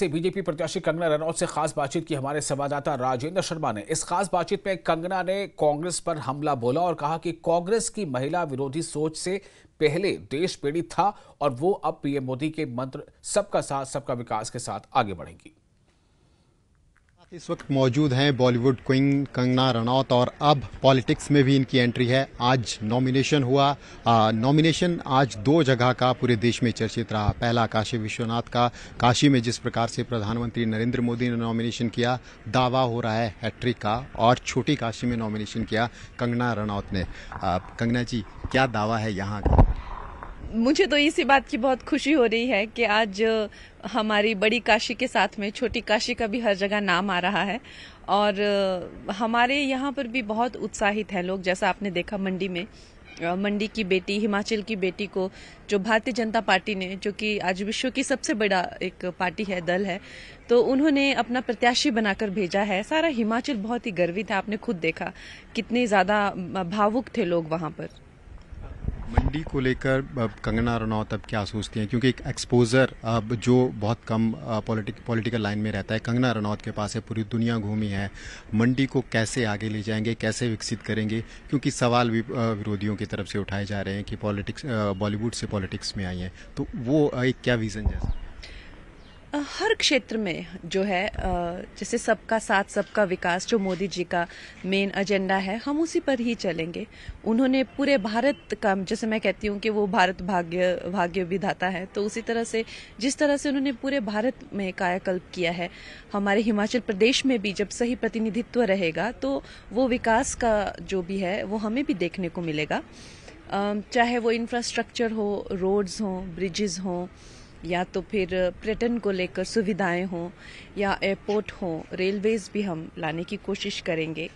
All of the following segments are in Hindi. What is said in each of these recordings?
से बीजेपी प्रत्याशी कंगना रनौत से खास बातचीत की हमारे संवाददाता राजेंद्र शर्मा ने इस खास बातचीत में कंगना ने कांग्रेस पर हमला बोला और कहा कि कांग्रेस की महिला विरोधी सोच से पहले देश पीड़ित था और वो अब पीएम मोदी के मंत्र सबका साथ सबका विकास के साथ आगे बढ़ेंगी इस वक्त मौजूद हैं बॉलीवुड क्वीन कंगना रनौत और अब पॉलिटिक्स में भी इनकी एंट्री है आज नॉमिनेशन हुआ नॉमिनेशन आज दो जगह का पूरे देश में चर्चित रहा पहला काशी विश्वनाथ का काशी में जिस प्रकार से प्रधानमंत्री नरेंद्र मोदी ने नॉमिनेशन किया दावा हो रहा है हैट्रिक का और छोटी काशी में नॉमिनेशन किया कंगना रनौत ने आ, कंगना जी क्या दावा है यहाँ का मुझे तो इसी बात की बहुत खुशी हो रही है कि आज हमारी बड़ी काशी के साथ में छोटी काशी का भी हर जगह नाम आ रहा है और हमारे यहाँ पर भी बहुत उत्साहित हैं लोग जैसा आपने देखा मंडी में मंडी की बेटी हिमाचल की बेटी को जो भारतीय जनता पार्टी ने जो कि आज विश्व की सबसे बड़ा एक पार्टी है दल है तो उन्होंने अपना प्रत्याशी बनाकर भेजा है सारा हिमाचल बहुत ही गर्वित है आपने खुद देखा कितने ज़्यादा भावुक थे लोग वहाँ पर बॉडी को लेकर कंगना रनौत अब क्या सोचती हैं क्योंकि एक एक्सपोजर अब जो बहुत कम पॉलिटिक पॉलिटिकल लाइन में रहता है कंगना रनौत के पास है पूरी दुनिया घूमी है मंडी को कैसे आगे ले जाएंगे कैसे विकसित करेंगे क्योंकि सवाल भी विरोधियों की तरफ से उठाए जा रहे हैं कि पॉलिटिक्स बॉलीवुड से पॉलिटिक्स में आई हैं तो वो एक क्या विज़न जैसा हर क्षेत्र में जो है जैसे सबका साथ सबका विकास जो मोदी जी का मेन एजेंडा है हम उसी पर ही चलेंगे उन्होंने पूरे भारत का जैसे मैं कहती हूँ कि वो भारत भाग्य भाग्य विधाता है तो उसी तरह से जिस तरह से उन्होंने पूरे भारत में कायाकल्प किया है हमारे हिमाचल प्रदेश में भी जब सही प्रतिनिधित्व रहेगा तो वो विकास का जो भी है वो हमें भी देखने को मिलेगा चाहे वो इंफ्रास्ट्रक्चर हो रोड्स हों ब्रिजेस हों या तो फिर पर्यटन को लेकर सुविधाएं हों या एयरपोर्ट हों रेलवेज़ भी हम लाने की कोशिश करेंगे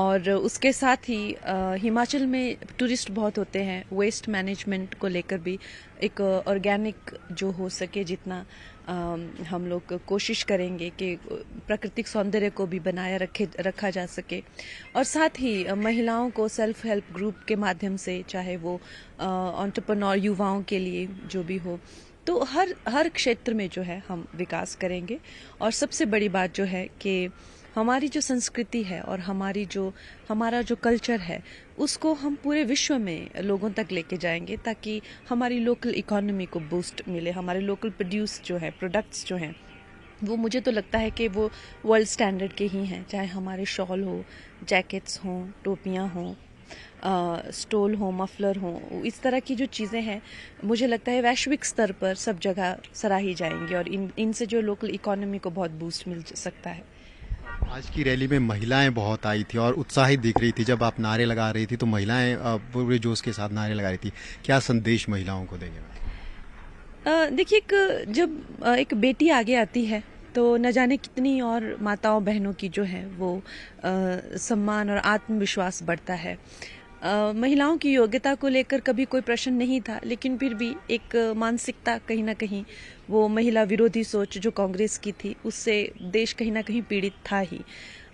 और उसके साथ ही हिमाचल में टूरिस्ट बहुत होते हैं वेस्ट मैनेजमेंट को लेकर भी एक ऑर्गेनिक जो हो सके जितना हम लोग कोशिश करेंगे कि प्राकृतिक सौंदर्य को भी बनाया रखे रखा जा सके और साथ ही महिलाओं को सेल्फ हेल्प ग्रुप के माध्यम से चाहे वो ऑन्टरप्रनोर युवाओं के लिए जो भी हो तो हर हर क्षेत्र में जो है हम विकास करेंगे और सबसे बड़ी बात जो है कि हमारी जो संस्कृति है और हमारी जो हमारा जो कल्चर है उसको हम पूरे विश्व में लोगों तक लेके जाएंगे ताकि हमारी लोकल इकोनॉमी को बूस्ट मिले हमारे लोकल प्रोड्यूस जो है प्रोडक्ट्स जो हैं वो मुझे तो लगता है कि वो वर्ल्ड स्टैंडर्ड के ही हैं चाहे हमारे शॉल हो जैकेट्स हों टोपियाँ हों स्टोल हो मफलर हो इस तरह की जो चीज़ें हैं मुझे लगता है वैश्विक स्तर पर सब जगह सराही जाएंगी और इन इनसे जो लोकल इकोनॉमी को बहुत बूस्ट मिल सकता है आज की रैली में महिलाएं बहुत आई थी और उत्साहित दिख रही थी जब आप नारे लगा रही थी तो महिलाएं पूरे जोश के साथ नारे लगा रही थी क्या संदेश महिलाओं को देंगे देखिए जब एक बेटी आगे आती है तो न जाने कितनी और माताओं बहनों की जो है वो आ, सम्मान और आत्मविश्वास बढ़ता है आ, महिलाओं की योग्यता को लेकर कभी कोई प्रश्न नहीं था लेकिन फिर भी एक मानसिकता कहीं ना कहीं वो महिला विरोधी सोच जो कांग्रेस की थी उससे देश कहीं ना कहीं पीड़ित था ही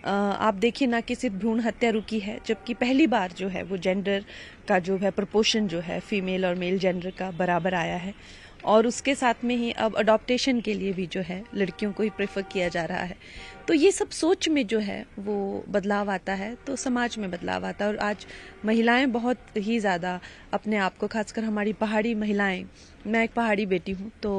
आप देखिए ना कि सिर्फ भ्रूण हत्या रुकी है जबकि पहली बार जो है वो जेंडर का जो है प्रपोशन जो है फीमेल और मेल जेंडर का बराबर आया है और उसके साथ में ही अब अडोप्टेशन के लिए भी जो है लड़कियों को ही प्रेफर किया जा रहा है तो ये सब सोच में जो है वो बदलाव आता है तो समाज में बदलाव आता है और आज महिलाएं बहुत ही ज़्यादा अपने आप को खासकर हमारी पहाड़ी महिलाएं मैं एक पहाड़ी बेटी हूँ तो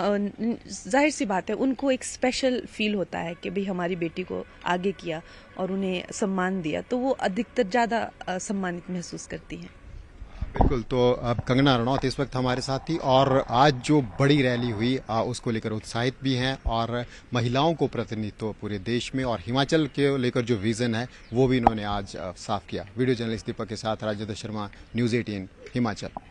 जाहिर सी बात है उनको एक स्पेशल फील होता है कि भाई हमारी बेटी को आगे किया और उन्हें सम्मान दिया तो वो अधिकतर ज़्यादा सम्मानित महसूस करती हैं बिल्कुल तो अब कंगना रनौत इस वक्त हमारे साथ थी और आज जो बड़ी रैली हुई आ, उसको लेकर उत्साहित भी हैं और महिलाओं को प्रतिनिधित्व पूरे देश में और हिमाचल के लेकर जो विजन है वो भी इन्होंने आज साफ किया वीडियो जर्नलिस्ट दीपक के साथ राजेंद्र शर्मा न्यूज़ एटीन हिमाचल